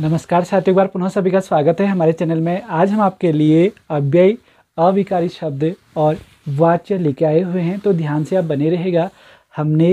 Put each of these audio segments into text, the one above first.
नमस्कार साथियों एक बार पुनः सभी का स्वागत है हमारे चैनल में आज हम आपके लिए अव्यय अविकारी शब्द और वाच्य लेके आए हुए हैं तो ध्यान से आप बने रहेगा हमने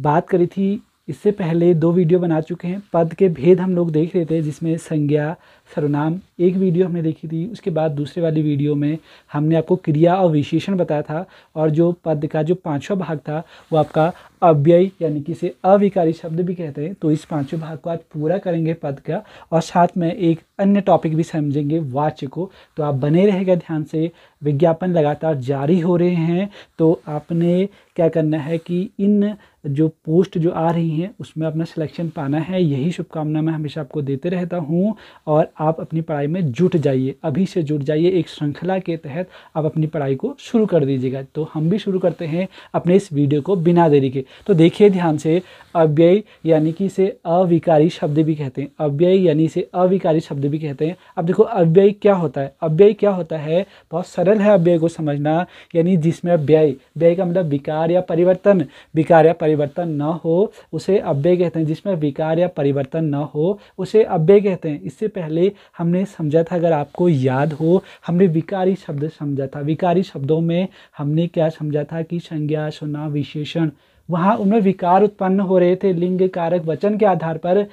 बात करी थी इससे पहले दो वीडियो बना चुके हैं पद के भेद हम लोग देख रहे थे जिसमें संज्ञा सर्वनाम एक वीडियो हमने देखी थी उसके बाद दूसरे वाली वीडियो में हमने आपको क्रिया और विशेषण बताया था और जो पद का जो पाँचवा भाग था वो आपका अव्यय यानी कि इसे अविकारी शब्द भी कहते हैं तो इस पाँचवें भाग को आज पूरा करेंगे पद का और साथ में एक अन्य टॉपिक भी समझेंगे वाच्य को तो आप बने रहेगा ध्यान से विज्ञापन लगातार जारी हो रहे हैं तो आपने क्या करना है कि इन जो पोस्ट जो आ रही हैं उसमें अपना सिलेक्शन पाना है यही शुभकामना मैं हमेशा आपको देते रहता हूँ और आप अपनी पढ़ाई में जुट जाइए अभी से जुट जाइए एक श्रृंखला के तहत आप अपनी पढ़ाई को शुरू कर दीजिएगा तो हम भी शुरू करते हैं अपने इस वीडियो को बिना देरी के तो देखिए ध्यान से अव्यय यानी कि इसे अविकारी शब्द भी कहते हैं अव्यय यानी इसे अविकारी शब्द भी कहते हैं अब देखो अव्यय क्या होता है अव्यय क्या होता है बहुत सरल है अव्यय को समझना यानी जिसमें व्यय व्यय का मतलब विकार या परिवर्तन विकार या परिवर्तन न हो उसे अव्यय कहते हैं जिसमें विकार या परिवर्तन न हो उसे अव्यय कहते हैं इससे पहले हमने समझा था अगर आपको याद हो हमने विकारी शब्द समझा था विकारी शब्दों में हमने क्या समझा था कि संज्ञा सुना विशेषण वहाँ उनमें विकार उत्पन्न हो रहे थे लिंग कारक वचन के आधार पर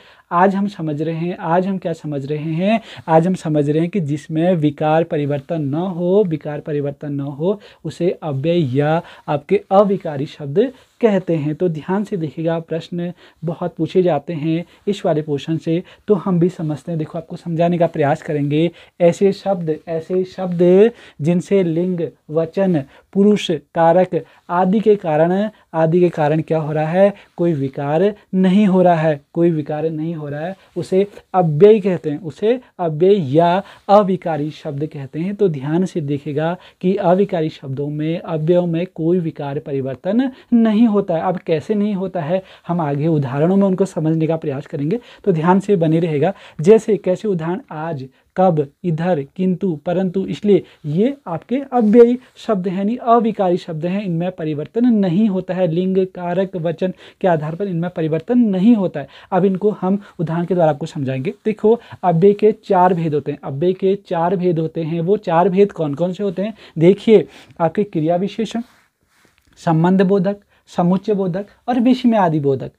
आज हम समझ रहे हैं आज हम क्या समझ रहे हैं आज हम समझ रहे हैं कि जिसमें विकार परिवर्तन न हो विकार परिवर्तन न हो उसे अव्यय या आपके अविकारी शब्द कहते हैं तो ध्यान से देखिएगा प्रश्न बहुत पूछे जाते हैं इस वाले पोर्शन से तो हम भी समझते हैं देखो आपको समझाने का प्रयास करेंगे ऐसे शब्द ऐसे शब्द जिनसे लिंग वचन पुरुष कारक आदि के कारण आदि के कारण क्या हो रहा है कोई विकार नहीं हो रहा है कोई विकार नहीं हो रहा है उसे अव्यय कहते हैं उसे अव्यय या अविकारी शब्द कहते हैं तो ध्यान से देखेगा कि अविकारी शब्दों में अव्ययों में कोई विकार परिवर्तन नहीं होता है अब कैसे नहीं होता है हम आगे उदाहरणों में उनको समझने का प्रयास करेंगे तो ध्यान से बने रहेगा जैसे कैसे उदाहरण आज कब इधर किंतु परंतु इसलिए ये आपके अव्ययी शब्द हैं यानी अविकारी शब्द हैं इनमें परिवर्तन नहीं होता है लिंग कारक वचन के आधार पर इनमें परिवर्तन नहीं होता है अब इनको हम उदाहरण के द्वारा आपको समझाएंगे देखो अव्यय के चार भेद होते हैं अव्यय के चार भेद होते हैं वो चार भेद कौन कौन से होते हैं देखिए आपके क्रिया विशेषण संबंध बोधक समुच्चय बोधक और विषम आदि बोधक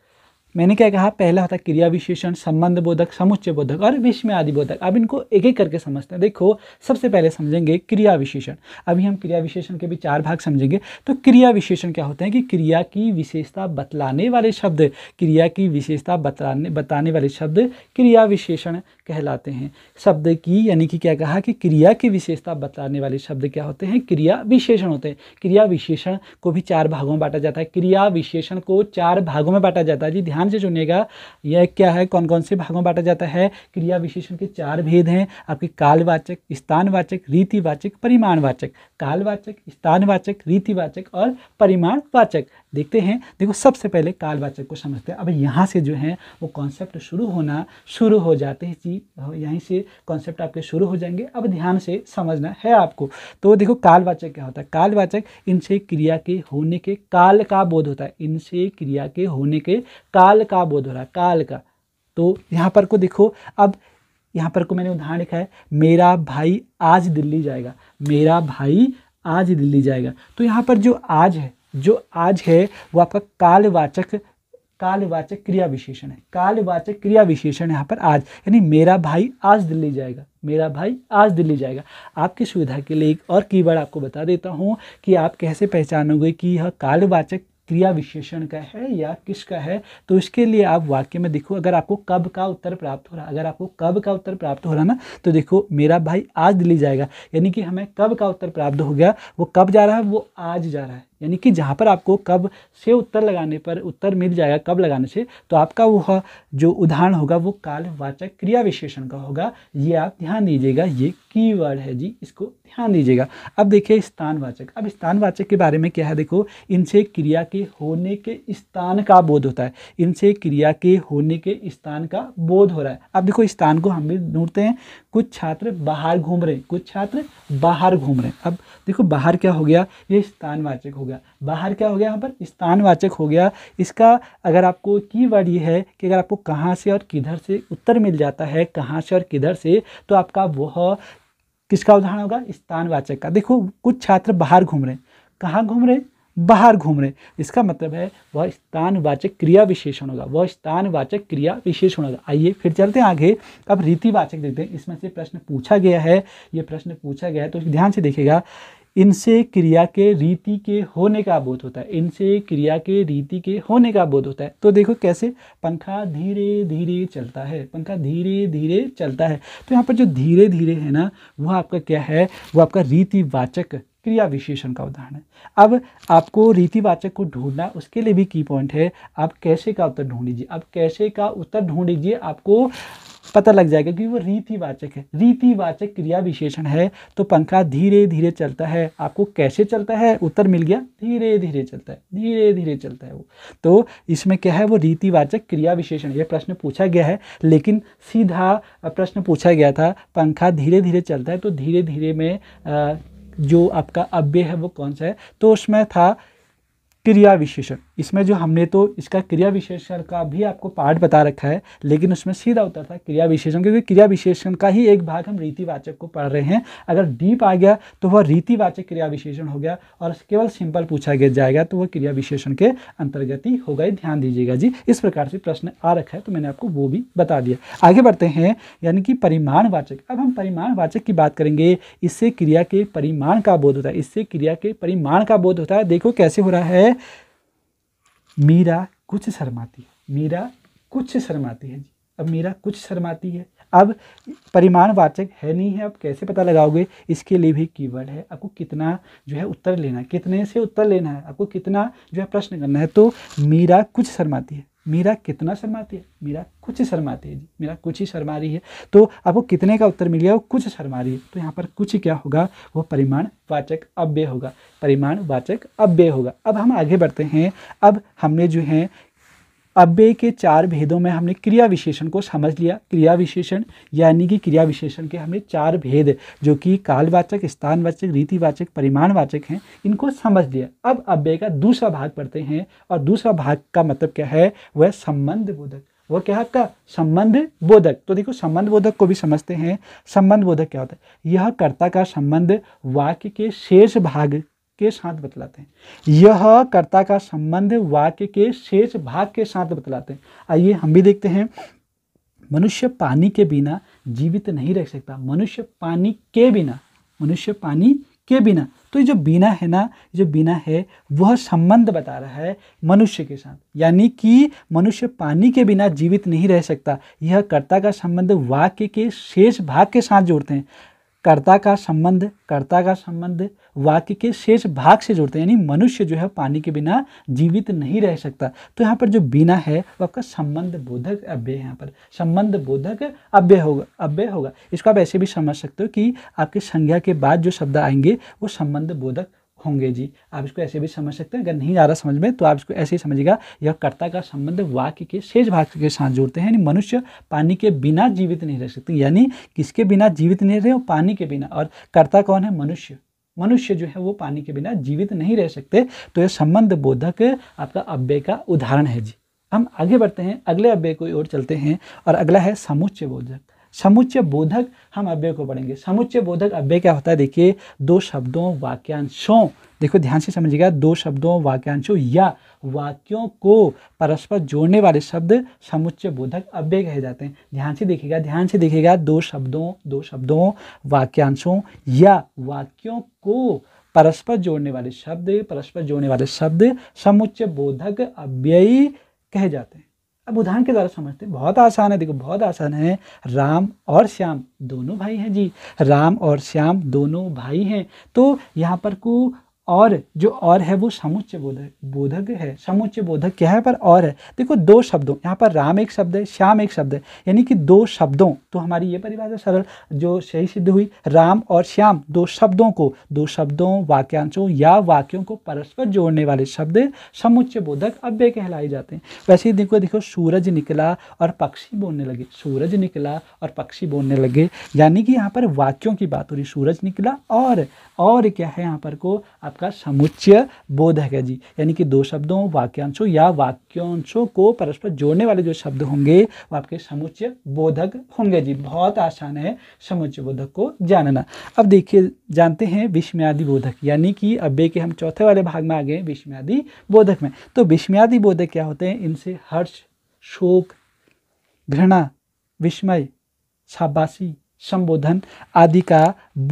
मैंने क्या कहा पहला होता क्रिया विशेषण संबंध बोधक समुच्चय बोधक और विषम आदि बोधक अब इनको एक एक करके समझते हैं देखो सबसे पहले समझेंगे क्रिया विशेषण अभी हम क्रिया विशेषण के भी चार भाग समझेंगे तो क्रिया विशेषण क्या होते हैं कि क्रिया की विशेषता बतलाने वाले शब्द क्रिया की विशेषता बतलाने बताने वाले शब्द क्रिया विशेषण कहलाते हैं शब्द की यानी कि क्या कहा कि क्रिया की विशेषता बताने वाले शब्द क्या होते हैं क्रिया विशेषण होते हैं क्रिया विशेषण को भी चार भागों में बांटा जाता है क्रिया विशेषण को चार भागों में बांटा जाता है जी ध्यान से चुनेगा यह क्या है कौन कौन से भागों में बांटा जाता है क्रिया विशेषण के चार भेद हैं आपके कालवाचक स्थानवाचक रीतिवाचक परिमाणवाचक कालवाचक स्थानवाचक रीतिवाचक और परिमाणवाचक देखते हैं देखो सबसे पहले कालवाचक को समझते हैं अब यहाँ से जो है वो कॉन्सेप्ट शुरू होना शुरू हो जाते हैं जी यहीं से कॉन्सेप्ट आपके शुरू हो जाएंगे अब ध्यान से समझना है आपको तो देखो कालवाचक क्या होता है कालवाचक इनसे क्रिया के होने के काल का बोध होता है इनसे क्रिया के होने के काल का बोध हो रहा है काल का तो यहाँ पर को देखो अब यहाँ पर को मैंने उदाहरण लिखा है मेरा भाई आज दिल्ली जाएगा मेरा भाई आज दिल्ली जाएगा तो यहाँ पर जो आज है जो आज है वो आपका कालवाचक कालवाचक क्रिया विशेषण है कालवाचक क्रिया विशेषण यहाँ पर आज यानी मेरा भाई आज दिल्ली जाएगा मेरा भाई आज दिल्ली जाएगा आपकी सुविधा के लिए एक और कीवर्ड आपको बता देता हूँ कि आप कैसे पहचानोगे कि यह कालवाचक क्रिया विशेषण का है या किसका है तो इसके लिए आप वाक्य में देखो अगर आपको कब का उत्तर प्राप्त हो रहा अगर आपको कब का उत्तर प्राप्त हो रहा ना तो देखो मेरा भाई आज दिल्ली जाएगा यानी कि हमें कब का उत्तर प्राप्त हो गया वो कब जा रहा है वो आज जा रहा है यानी कि जहाँ पर आपको कब से उत्तर लगाने पर उत्तर मिल जाएगा कब लगाने से तो आपका वह जो उदाहरण होगा वो कालवाचक क्रिया विशेषण का होगा ये आप ध्यान दीजिएगा ये कीवर्ड है जी इसको ध्यान दीजिएगा अब देखिए स्थानवाचक अब स्थानवाचक के बारे में क्या है देखो इनसे क्रिया के होने के स्थान का बोध होता है इनसे क्रिया के होने के स्थान का बोध हो रहा है अब देखो स्थान को हम भी ढूंढते हैं कुछ छात्र बाहर घूम रहे हैं कुछ छात्र बाहर घूम रहे हैं अब देखो बाहर क्या हो गया ये स्थानवाचक हो गया बाहर क्या हो गया यहाँ पर स्थानवाचक हो गया इसका अगर आपको की वर्ड ये है कि अगर आपको कहाँ से और किधर से उत्तर मिल जाता है कहाँ से और किधर से तो आपका वह किसका उदाहरण होगा स्थानवाचक का देखो कुछ छात्र बाहर घूम रहे हैं कहाँ घूम रहे हैं बाहर घूम रहे इसका मतलब है वह स्थानवाचक क्रिया विशेषण होगा वह स्थानवाचक क्रिया विशेषण होगा आइए फिर चलते हैं आगे अब रीतिवाचक देखते हैं इसमें से प्रश्न पूछा गया है ये प्रश्न पूछा गया है तो ध्यान से देखिएगा इनसे क्रिया के रीति के होने का बोध होता है इनसे क्रिया के रीति के होने का बोध होता है तो देखो कैसे पंखा धीरे धीरे चलता है पंखा धीरे धीरे चलता है तो यहाँ पर जो धीरे धीरे है ना वह आपका क्या है वो आपका रीतिवाचक क्रिया विशेषण का उदाहरण है अब आपको रीतिवाचक को ढूंढना उसके लिए भी की पॉइंट है आप कैसे का उत्तर ढूंढ लीजिए आप कैसे का उत्तर ढूंढ लीजिए आपको पता लग जाएगा क्योंकि वो रीतिवाचक है रीतिवाचक क्रिया विशेषण है तो पंखा धीरे धीरे चलता है आपको कैसे चलता है उत्तर मिल गया धीरे धीरे चलता है धीरे धीरे चलता है वो तो इसमें क्या है वो रीतिवाचक क्रिया विशेषण यह प्रश्न पूछा गया है लेकिन सीधा प्रश्न पूछा गया था पंखा धीरे धीरे चलता है तो धीरे धीरे में जो आपका अव्यय है वो कौन सा है तो उसमें था क्रिया विशेषण इसमें जो हमने तो इसका क्रिया विशेषण का भी आपको पार्ट बता रखा है लेकिन उसमें सीधा उत्तर था क्रिया विशेषण क्योंकि क्रिया विशेषण का ही एक भाग हम रीतिवाचक को पढ़ रहे हैं अगर डीप आ गया तो वह रीतिवाचक क्रिया विशेषण हो गया और केवल सिंपल पूछा गया जाएगा तो वह क्रिया विशेषण के अंतर्गत ही होगा ये ध्यान दीजिएगा जी इस प्रकार से प्रश्न आ रखा है तो मैंने आपको वो भी बता दिया आगे बढ़ते हैं यानी कि परिमाणवाचक अब हम परिमाणवाचक की बात करेंगे इससे क्रिया के परिमाण का बोध होता है इससे क्रिया के परिमाण का बोध होता है देखो कैसे हो रहा है मीरा कुछ शर्माती है मीरा कुछ शर्माती है जी अब मीरा कुछ शर्माती है अब परिमाणवाचक है नहीं है अब कैसे पता लगाओगे इसके लिए भी कीवर्ड है आपको कितना जो है उत्तर लेना है कितने से उत्तर लेना है आपको कितना जो है प्रश्न करना है तो मीरा कुछ शर्माती है मीरा कितना शर्माती है मीरा कुछ ही शर्माती है जी मीरा कुछ ही शर्मा रही है तो आपको कितने का उत्तर मिल गया वो कुछ शर्मा रही है तो यहाँ पर कुछ क्या होगा वो परिमाण वाचक अव्यय होगा परिमाण वाचक अव्यय होगा अब हम आगे बढ़ते हैं अब हमने जो है अव्यय के चार भेदों में हमने क्रिया विशेषण को समझ लिया क्रिया विशेषण यानी कि क्रिया विशेषण के हमने चार भेद जो कि कालवाचक स्थानवाचक रीतिवाचक परिमाणवाचक हैं इनको समझ लिया अब अव्यय का दूसरा भाग पढ़ते हैं और दूसरा भाग का मतलब क्या है वह संबंध बोधक वो क्या है आपका संबंध बोधक तो देखो संबंध बोधक को भी समझते हैं संबंध बोधक क्या होता है यह कर्ता का संबंध वाक्य के शेष भाग के साथ बतलाते हैं यह कर्ता का संबंध वाक्य के शेष भाग के साथ बतलाते हैं आइए हम भी देखते हैं मनुष्य पानी के बिना जीवित नहीं रह सकता मनुष्य पानी के बिना मनुष्य पानी के बिना तो ये जो बिना है ना जो बिना है वह संबंध बता रहा है मनुष्य के साथ यानी कि मनुष्य पानी के बिना जीवित नहीं रह सकता यह कर्ता का संबंध वाक्य के शेष भाग के साथ जोड़ते हैं कर्ता का संबंध कर्ता का संबंध वाक्य के शेष भाग से जोड़ते हैं यानी मनुष्य जो है पानी के बिना जीवित नहीं रह सकता तो यहाँ पर जो बिना है वो आपका संबंध बोधक अव्यय यहाँ पर संबंध बोधक अव्यय होगा अव्यय होगा इसको आप ऐसे भी समझ सकते हो कि आपके संज्ञा के बाद जो शब्द आएंगे वो संबंध बोधक होंगे जी आप इसको ऐसे भी समझ सकते हैं अगर नहीं आ रहा समझ में तो आप इसको ऐसे ही समझिएगा यह कर्ता का संबंध वाक्य के शेष भाग के साथ जोड़ते हैं यानी मनुष्य पानी के बिना जीवित नहीं रह सकते यानी किसके बिना जीवित नहीं रहे और पानी के बिना और कर्ता कौन है मनुष्य मनुष्य जो है वो पानी के बिना जीवित नहीं रह सकते तो यह संबंध बोधक आपका अव्यय का उदाहरण है जी हम आगे बढ़ते हैं अगले अव्यय की ओर चलते हैं और अगला है समुच्चय बोधक समुच्चय बोधक हम अव्यय को पढ़ेंगे समुच्चय बोधक अव्यय क्या होता है देखिए दो शब्दों वाक्यांशों देखो ध्यान से समझिएगा दो शब्दों वाक्यांशों या वाक्यों को परस्पर जोड़ने वाले शब्द समुच्चय बोधक अव्यय कहे जाते हैं ध्यान से देखिएगा ध्यान से देखिएगा दो शब्दों दो शब्दों वाक्यांशों या वाक्यों को परस्पर जोड़ने वाले शब्द परस्पर जोड़ने वाले शब्द समुच्चय बोधक अव्ययी कहे जाते हैं अब उदाहरण के द्वारा समझते हैं बहुत आसान है देखो बहुत आसान है राम और श्याम दोनों भाई हैं जी राम और श्याम दोनों भाई हैं तो यहाँ पर को और जो और है वो समुच्च बोधक बोधक है समुच्च बोधक क्या है पर और है देखो दो शब्दों यहाँ पर राम एक शब्द है श्याम एक शब्द है यानी कि दो शब्दों तो हमारी ये परिभाषा सरल जो सही सिद्ध हुई राम और श्याम दो शब्दों को दो शब्दों वाक्यांशों या वाक्यों को परस्पर जोड़ने वाले शब्द समुच्च बोधक अव्य कहलाए जाते हैं वैसे ही देखो देखो सूरज निकला और पक्षी बोलने लगे सूरज निकला और पक्षी बोलने लगे यानी कि यहाँ पर वाक्यों की बात हो रही सूरज निकला और क्या है यहाँ पर को आपका समुच्चय बोध है जी यानी कि दो शब्दों वाक्यांशों या वाक्यांशों को परस्पर जोड़ने वाले जो शब्द होंगे वो आपके समुच्चय बोधक होंगे जी बहुत आसान है समुच्चय बोधक को जानना अब देखिए जानते हैं विस्मयादि बोधक यानी कि अब्बे के हम चौथे वाले भाग में आ गए विस्मयादि बोधक में तो विस्मयादि बोधक क्या होते हैं इनसे हर्ष शोक घृणा विस्मय शाबाशी संबोधन आदि का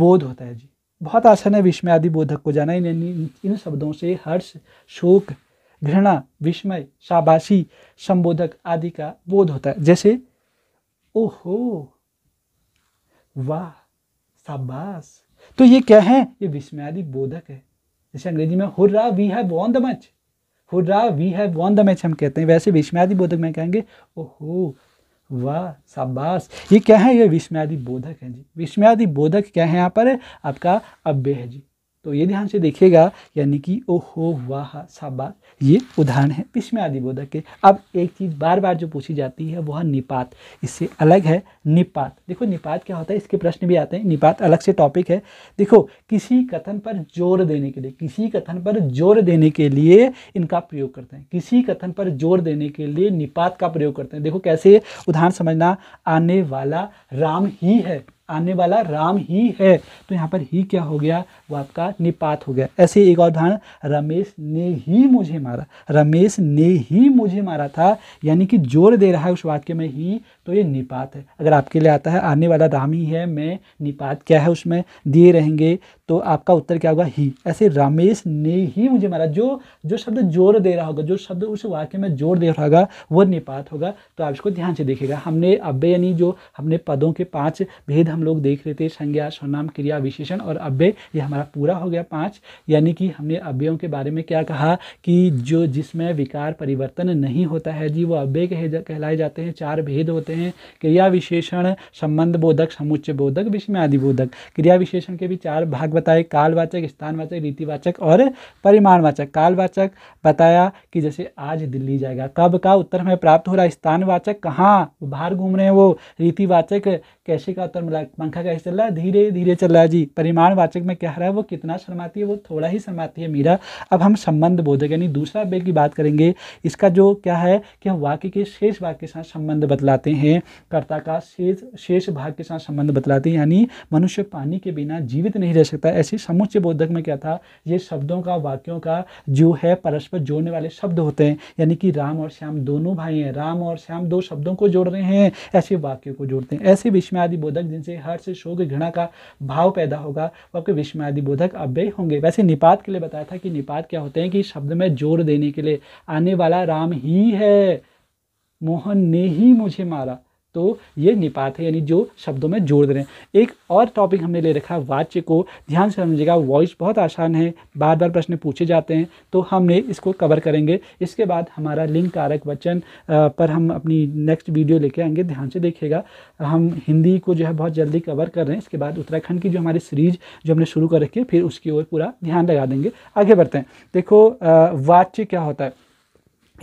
बोध होता है जी बहुत आसान है विस्मय आदि बोधक को जाना इन इन शब्दों से हर्ष शोक घृणा विस्मय शाबाशी संबोधक आदि का बोध होता है जैसे ओहो वाह शाबाश तो ये क्या है ये विस्मय आदि बोधक है जैसे अंग्रेजी में hurrah we have won the match hurrah we have won the match हम कहते हैं वैसे आदि बोधक में कहेंगे ओहो वाह शाबाश ये क्या है ये विस्मयादि बोधक है जी विस्मयादि बोधक क्या है यहाँ पर आपका अव्य है जी तो ये ध्यान से देखिएगा यानी कि ओ हो वाह साबास ये उदाहरण है पिछमे आदि बोधक के अब एक चीज़ बार बार जो पूछी जाती है वह निपात इससे अलग है निपात देखो निपात क्या होता है इसके प्रश्न भी आते हैं निपात अलग से टॉपिक है देखो किसी कथन पर जोर देने के लिए किसी कथन पर जोर देने के लिए इनका प्रयोग करते हैं किसी कथन पर जोर देने के लिए निपात का प्रयोग करते हैं देखो कैसे उदाहरण समझना आने वाला राम ही है आने वाला राम ही है तो यहाँ पर ही क्या हो गया वो आपका निपात हो गया ऐसे एक और उदाहरण रमेश ने ही मुझे मारा रमेश ने ही मुझे मारा था यानी कि जोर दे रहा है उस वाक्य में ही तो ये निपात है अगर आपके लिए आता है आने वाला राम ही है मैं निपात क्या है उसमें दिए रहेंगे तो आपका उत्तर क्या होगा ही ऐसे रामेश ने ही मुझे मारा जो जो शब्द जोर दे रहा होगा जो शब्द उस वाक्य में जोर दे रहा होगा वो निपात होगा तो आप इसको ध्यान से देखेगा हमने अव्यय यानी जो हमने पदों के पाँच भेद हम लोग देख रहे थे संज्ञा स्वनाम क्रिया विशेषण और अव्यय ये हमारा पूरा हो गया पाँच यानी कि हमने अव्ययों के बारे में क्या कहा कि जो जिसमें विकार परिवर्तन नहीं होता है जी वो अव्यय कहे कहलाए जाते हैं चार भेद होते हैं हैं क्रिया विशेषण संबंध बोधक समुच्चय बोधक विस्मयादि बोधक क्रिया विशेषण के भी चार भाग बताए कालवाचक स्थानवाचक रीतिवाचक और परिमाणवाचक कालवाचक बताया कि जैसे आज दिल्ली जाएगा कब का उत्तर हमें प्राप्त हो रहा है स्थानवाचक कहाँ बाहर घूम रहे हैं वो रीतिवाचक कैसे का उत्तर मिला पंखा कैसे चल रहा है धीरे धीरे चल रहा है जी परिमाणवाचक में क्या रहा है वो कितना शर्माती है वो थोड़ा ही शर्माती है मीरा अब हम संबंध बोधक यानी दूसरा वेद की बात करेंगे इसका जो क्या है कि हम वाक्य के शेष वाक्य के साथ संबंध बतलाते हैं आगे कर्ता का शेष शेष भाग के साथ संबंध बतलाते हैं यानी मनुष्य पानी के बिना जीवित नहीं रह सकता ऐसे समुच्चय बोधक में क्या था ये शब्दों का वाक्यों का जो है परस्पर जोड़ने वाले शब्द होते हैं यानी कि राम और श्याम दोनों भाई हैं राम और श्याम दो शब्दों को जोड़ रहे हैं ऐसे वाक्यों को जोड़ते हैं ऐसे विषमयादि बोधक जिनसे हर्ष शोक घृणा का भाव पैदा होगा वह आपके विस्मय बोधक अव्यय होंगे वैसे निपात के लिए बताया था कि निपात क्या होते हैं कि शब्द में जोर देने के लिए आने वाला राम ही है मोहन ने ही मुझे मारा तो ये निपात है यानी जो शब्दों में जोड़ दे रहे हैं एक और टॉपिक हमने ले रखा है वाच्य को ध्यान से समझिएगा वॉइस बहुत आसान है बार बार प्रश्न पूछे जाते हैं तो हमने इसको कवर करेंगे इसके बाद हमारा लिंग कारक वचन पर हम अपनी नेक्स्ट वीडियो लेके आएंगे ध्यान से देखिएगा हम हिंदी को जो है बहुत जल्दी कवर कर रहे हैं इसके बाद उत्तराखंड की जो हमारी सीरीज जो हमने शुरू कर रखी है फिर उसकी ओर पूरा ध्यान लगा देंगे आगे बढ़ते हैं देखो वाच्य क्या होता है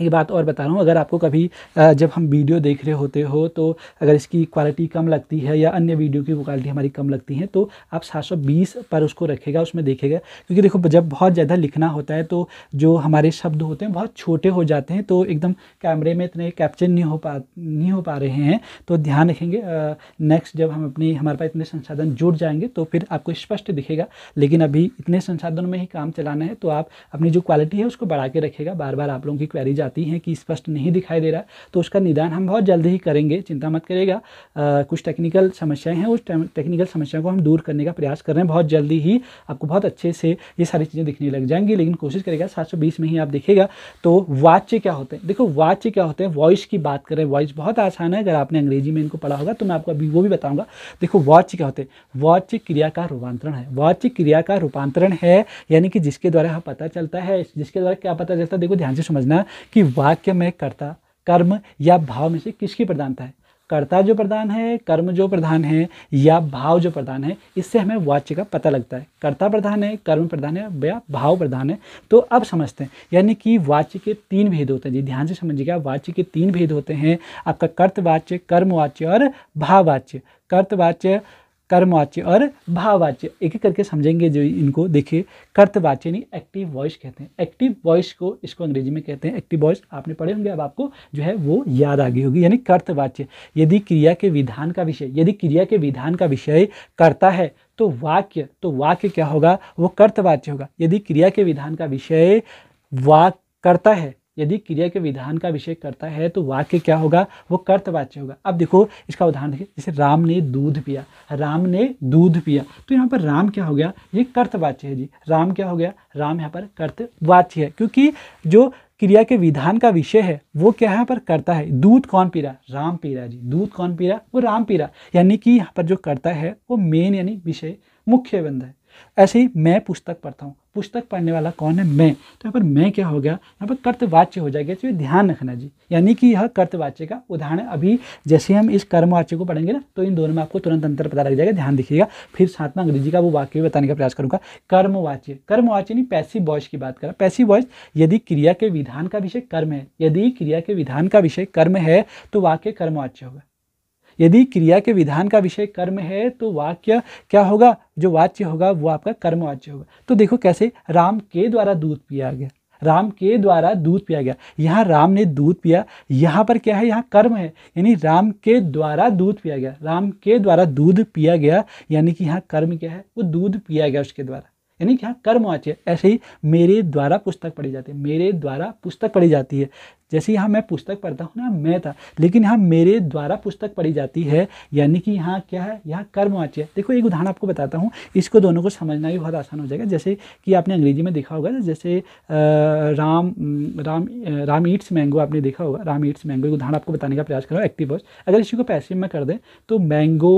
एक बात और बता रहा हूँ अगर आपको कभी जब हम वीडियो देख रहे होते हो तो अगर इसकी क्वालिटी कम लगती है या अन्य वीडियो की क्वालिटी हमारी कम लगती है तो आप 720 पर उसको रखेगा उसमें देखेगा क्योंकि देखो जब बहुत ज़्यादा लिखना होता है तो जो हमारे शब्द होते हैं बहुत छोटे हो जाते हैं तो एकदम कैमरे में इतने कैप्चर नहीं हो पा नहीं हो पा रहे हैं तो ध्यान रखेंगे नेक्स्ट जब हम अपनी हमारे पास इतने संसाधन जुड़ जाएंगे तो फिर आपको स्पष्ट दिखेगा लेकिन अभी इतने संसाधनों में ही काम चलाना है तो आप अपनी जो क्वालिटी है उसको बढ़ा के रखेगा बार बार आप लोगों की क्वेरी जा जाती हैं कि स्पष्ट नहीं दिखाई दे रहा तो उसका निदान हम बहुत जल्दी ही करेंगे चिंता मत करेगा कुछ टेक्निकल समस्याएं हैं उस टेक्निकल समस्या को हम दूर करने का प्रयास कर रहे हैं बहुत जल्दी ही आपको बहुत अच्छे से ये सारी चीज़ें दिखने लग जाएंगी लेकिन कोशिश करेगा सात में ही आप देखेगा तो वाच्य क्या होते हैं देखो वाच्य क्या होते हैं वॉइस की बात करें वॉइस बहुत आसान है अगर आपने अंग्रेजी में इनको पढ़ा होगा तो मैं आपको अभी वो भी बताऊँगा देखो वाच्य क्या होते हैं वाच्य क्रिया का रूपांतरण है वाच्य क्रिया का रूपांतरण है यानी कि जिसके द्वारा पता चलता है जिसके द्वारा क्या पता चलता है देखो ध्यान से समझना कि वाक्य में कर्ता कर्म या भाव में से किसकी प्रधानता है कर्ता जो प्रधान है कर्म जो प्रधान है या भाव जो प्रधान है इससे हमें वाच्य का पता लगता है कर्ता प्रधान है कर्म प्रधान है या भाव प्रधान है तो अब समझते हैं यानी कि वाच्य के तीन भेद होते हैं जी ध्यान से समझिएगा वाच्य के तीन भेद होते हैं आपका कर्तवाच्य कर्मवाच्य और भाववाच्य कर्तवाच्य कर्मवाच्य और भाववाच्य एक एक करके समझेंगे जो इनको देखिए कर्तवाच्य यानी एक्टिव वॉइस कहते हैं एक्टिव वॉइस को इसको अंग्रेजी में कहते हैं एक्टिव वॉइस आपने पढ़े होंगे अब आपको जो है वो याद आ गई होगी यानी कर्तवाच्य यदि क्रिया के विधान का विषय यदि क्रिया के विधान का विषय करता है तो वाक्य तो वाक्य क्या होगा वो कर्तवाच्य होगा यदि क्रिया के विधान का विषय वाक करता है यदि क्रिया के विधान का विषय करता है तो वाक्य क्या होगा वो कर्तवाच्य होगा अब देखो इसका उदाहरण देखिए जैसे राम ने दूध पिया राम ने दूध पिया तो यहाँ पर राम क्या हो गया ये कर्तवाच्य है जी राम क्या हो गया राम यहाँ पर कर्तवाच्य है क्योंकि जो क्रिया के विधान का विषय है वो क्या यहाँ पर करता है दूध कौन पी रहा राम पी रहा जी दूध कौन पी रहा वो राम पी रहा यानी कि यहाँ पर जो करता है वो मेन यानी विषय मुख्य बंद है ऐसे ही मैं पुस्तक पढ़ता हूँ पुस्तक पढ़ने वाला कौन है मैं तो यहाँ पर मैं क्या हो गया यहाँ पर कर्तवाच्य हो जाएगा इसमें ध्यान रखना जी यानी कि यह कर्तवाच्य का उदाहरण अभी जैसे हम इस कर्मवाच्य को पढ़ेंगे ना तो इन दोनों में आपको तुरंत अंतर पता लग जाएगा ध्यान दिखिएगा फिर साथ में अंग्रेजी का वो वाक्य बताने का प्रयास करूँगा कर्मवाच्य कर्मवाच्य नहीं पैसी बॉयस की बात करें पैसी बॉयस यदि क्रिया के विधान का विषय कर्म है यदि क्रिया के विधान का विषय कर्म है तो वाक्य कर्मवाच्य होगा यदि क्रिया के विधान का विषय कर्म है तो वाक्य क्या होगा जो वाच्य होगा वो आपका कर्मवाच्य होगा तो देखो कैसे राम के द्वारा दूध पिया गया राम के द्वारा दूध पिया गया यहाँ राम ने दूध पिया यहाँ पर क्या है यहाँ कर्म है यानी राम के द्वारा दूध पिया गया राम के द्वारा दूध पिया गया यानी कि यहाँ कर्म क्या है वो दूध पिया गया उसके द्वारा यानी कि यहाँ कर्म वाच्य ऐसे ही मेरे द्वारा पुस्तक पढ़ी जाती है मेरे द्वारा पुस्तक पढ़ी जाती है जैसे यहाँ मैं पुस्तक पढ़ता हूँ ना मैं था लेकिन यहाँ मेरे द्वारा पुस्तक पढ़ी जाती है यानी कि यहाँ क्या है यहाँ कर्मवाच्य है देखो एक उदाहरण आपको बताता हूँ इसको दोनों को समझना भी बहुत आसान हो जाएगा जैसे कि आपने अंग्रेजी में देखा होगा जैसे राम राम राम ईट्स मैंगो आपने देखा होगा राम ईट्स मैंगो एक उदाहरण आपको बताने का प्रयास कर रहा हूँ एक्टिव वर्स अगर इसी को पैसे में कर दें तो mango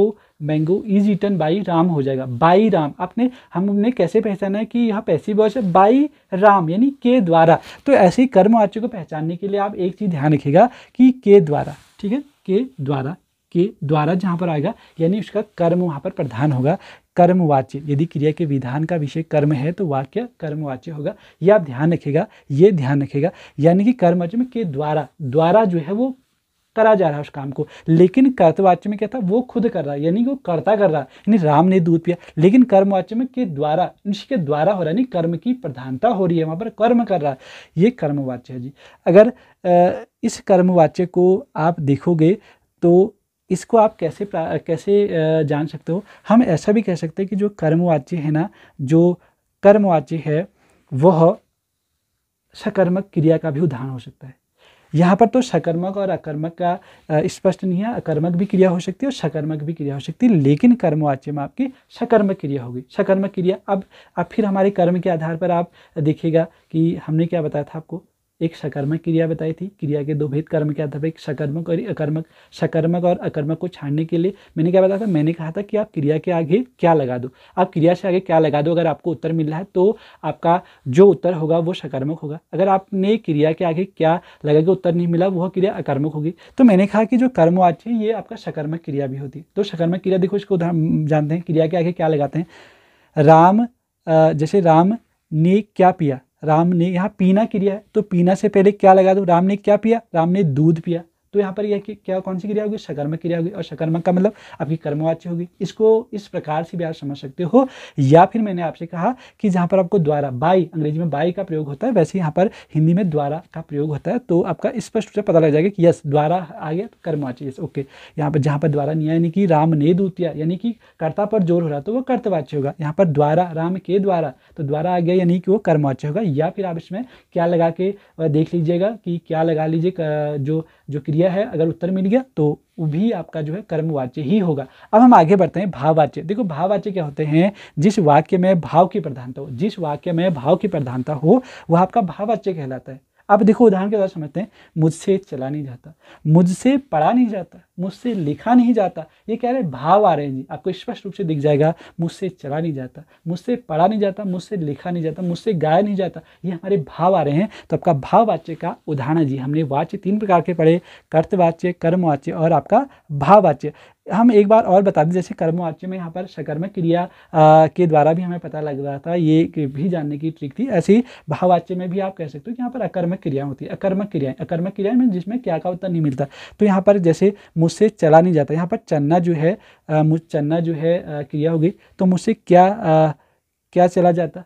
mango is eaten by Ram हो जाएगा बाई राम आपने हमने कैसे पहचाना है कि यह पैसिव वर्ष है बाई राम यानी के द्वारा तो ऐसे ही कर्मवाच्य को पहचानने के लिए पे आप एक चीज़ ध्यान रखिएगा कि के द्वारा ठीक है के द्वारा के द्वारा जहाँ पर आएगा यानी उसका कर्म वहाँ पर प्रधान होगा कर्मवाच्य यदि क्रिया के विधान का विषय कर्म है तो वाक्य कर्मवाच्य होगा यह आप ध्यान रखेगा ये ध्यान रखेगा यानी कि कर्मवाच्य में के द्वारा द्वारा जो है वो करा जा रहा है उस काम को लेकिन कर्तवाच्य में क्या था वो खुद कर रहा है यानी कि वो कर्ता कर रहा है यानी राम ने दूध पिया लेकिन कर्मवाच्य में के द्वारा इसके द्वारा हो रहा है यानी कर्म की प्रधानता हो रही है वहाँ पर कर्म कर रहा है ये कर्मवाच्य है जी अगर इस कर्मवाच्य को आप देखोगे तो इसको आप कैसे कैसे जान सकते हो हम ऐसा भी कह सकते हैं कि जो कर्मवाच्य है ना जो कर्मवाच्य है वह सकर्मक क्रिया का भी उदाहरण हो सकता है यहाँ पर तो सकर्मक और अकर्मक का स्पष्ट नहीं है अकर्मक भी क्रिया हो सकती है और सकर्मक भी क्रिया हो सकती है लेकिन कर्मवाच्य में आपकी सकर्मक क्रिया होगी सकर्मक क्रिया अब अब फिर हमारे कर्म के आधार पर आप देखिएगा कि हमने क्या बताया था आपको एक सकर्मक क्रिया बताई थी क्रिया के दो भेद कर्म क्या था एक सकर्मक और अकर्मक सकर्मक और अकर्मक को छाड़ने के लिए मैंने क्या बताया था मैंने कहा था कि आप क्रिया के आगे क्या लगा दो आप क्रिया से आगे क्या लगा दो अगर आपको उत्तर मिल रहा है तो आपका जो उत्तर होगा वो सकर्मक होगा अगर आपने क्रिया के आगे क्या लगा के उत्तर नहीं मिला वह क्रिया अकर्मक होगी तो मैंने कहा कि जो कर्म कर्मवाच्य है ये आपका सकर्मक क्रिया भी होती है तो सकर्मक क्रिया देखो इसको जानते हैं क्रिया के आगे क्या लगाते हैं राम जैसे राम ने क्या पिया राम ने यहाँ पीना क्रिया है तो पीना से पहले क्या लगा दो तो राम ने क्या पिया राम ने दूध पिया तो यहाँ पर यह कि क्या कौन सी क्रिया होगी सकर्मक क्रिया होगी और सकर्मक का मतलब आपकी कर्मवाच्य होगी इसको इस प्रकार से भी आप समझ सकते हो या फिर मैंने आपसे कहा कि जहाँ पर आपको द्वारा बाई अंग्रेजी में बाई का प्रयोग होता है वैसे यहाँ पर हिंदी में द्वारा का प्रयोग होता है तो आपका स्पष्ट रूप से पता लग जाएगा कि यस द्वारा आ गया तो कर्मवाच्य यस ओके यहाँ पर जहाँ पर द्वारा नहीं यानी कि राम ने दूतिया यानी कि कर्ता पर जोर हो रहा तो वो कर्तवाच्य होगा यहाँ पर द्वारा राम के द्वारा तो द्वारा आ गया यानी कि वो कर्मवाच्य होगा या फिर आप इसमें क्या लगा के देख लीजिएगा कि क्या लगा लीजिए जो जो क्रिया है अगर उत्तर मिल गया तो वो भी आपका जो है कर्मवाच्य ही होगा अब हम आगे बढ़ते हैं भाववाच्य देखो भाववाच्य क्या होते हैं जिस वाक्य में भाव की प्रधानता हो जिस वाक्य में भाव की प्रधानता हो वह आपका भाववाच्य कहलाता है आप देखो उदाहरण के द्वारा समझते हैं मुझसे चला नहीं जाता मुझसे पढ़ा नहीं जाता मुझसे लिखा नहीं जाता ये कह रहे भाव आ रहे हैं जी आपको स्पष्ट रूप से दिख जाएगा मुझसे चला नहीं जाता मुझसे पढ़ा नहीं जाता मुझसे लिखा नहीं जाता मुझसे गाया नहीं जाता ये हमारे भाव आ रहे हैं तो आपका भाववाच्य का उदाहरण जी हमने वाच्य तीन प्रकार के पढ़े कर्तवाच्य कर्मवाच्य और आपका भाववाच्य हम एक बार और बता दें जैसे कर्मवाच्य में यहाँ पर सकर्म क्रिया के द्वारा भी हमें पता लग रहा था ये भी जानने की ट्रिक थी ऐसे ही भाववाच्य में भी आप कह सकते हो कि यहाँ पर अकर्मक क्रिया होती है अकर्मक क्रियाएँ अकर्मक क्रियाएँ में जिसमें क्या का उत्तर नहीं मिलता तो यहाँ पर जैसे मुझसे चला नहीं जाता यहाँ पर चन्ना जो है मुझ चन्ना जो है क्रिया हो गई तो मुझसे क्या क्या चला जाता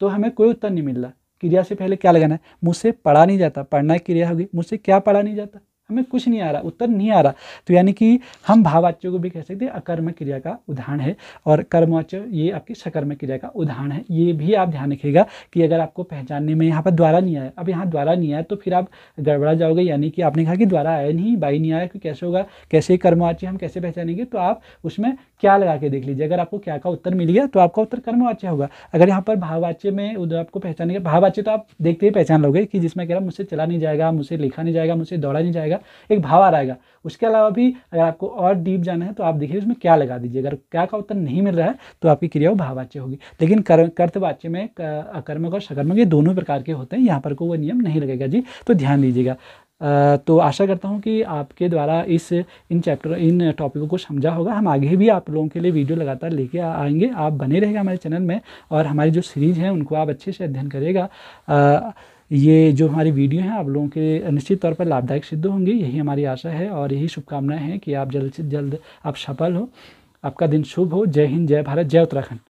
तो हमें कोई उत्तर नहीं मिल रहा क्रिया से पहले क्या लगाना है मुझसे पढ़ा नहीं जाता पढ़ना क्रिया होगी मुझसे क्या पढ़ा नहीं जाता हमें कुछ नहीं आ रहा उत्तर नहीं आ रहा तो यानी कि हम भाववाच्यों को भी कह सकते हैं अकर्म क्रिया का उदाहरण है और कर्मवाच्य ये आपकी सकर्म क्रिया का उदाहरण है ये भी आप ध्यान रखिएगा कि अगर आपको पहचानने में यहाँ पर द्वारा नहीं आया अब यहाँ द्वारा नहीं आया तो फिर आप गड़बड़ा जाओगे यानी कि आपने कहा कि द्वारा आया नहीं बाई नहीं आया कि कैसे होगा कैसे कर्मवाच्य हम कैसे पहचानेंगे तो आप उसमें क्या लगा के देख लीजिए अगर आपको क्या का उत्तर मिल गया तो आपका उत्तर कर्मवाच्य होगा अगर यहाँ पर भाववाच्य में उधर आपको पहचानेंगे भाववाच्य तो आप देखते ही पहचान लोगे कि जिसमें कह रहा मुझसे चला नहीं जाएगा मुझसे लिखा नहीं जाएगा मुझसे दौड़ा नहीं जाएगा जाएगा एक भावार आएगा उसके अलावा भी अगर आपको और डीप जाना है तो आप देखिए उसमें क्या लगा दीजिए अगर क्या का उत्तर नहीं मिल रहा है तो आपकी क्रिया वो भाववाच्य होगी लेकिन कर कर्तवाच्य में अकर्मक और सकर्मक ये दोनों प्रकार के होते हैं यहाँ पर कोई नियम नहीं लगेगा जी तो ध्यान दीजिएगा तो आशा करता हूँ कि आपके द्वारा इस इन चैप्टर इन टॉपिकों को समझा होगा हम आगे भी आप लोगों के लिए वीडियो लगातार लेके आएंगे आप बने रहेगा हमारे चैनल में और हमारी जो सीरीज़ है उनको आप अच्छे से अध्ययन करेगा ये जो हमारी वीडियो है आप लोगों के निश्चित तौर पर लाभदायक सिद्ध होंगी यही हमारी आशा है और यही शुभकामनाएं हैं कि आप जल्द से जल्द आप सफल हो आपका दिन शुभ हो जय हिंद जय भारत जय उत्तराखंड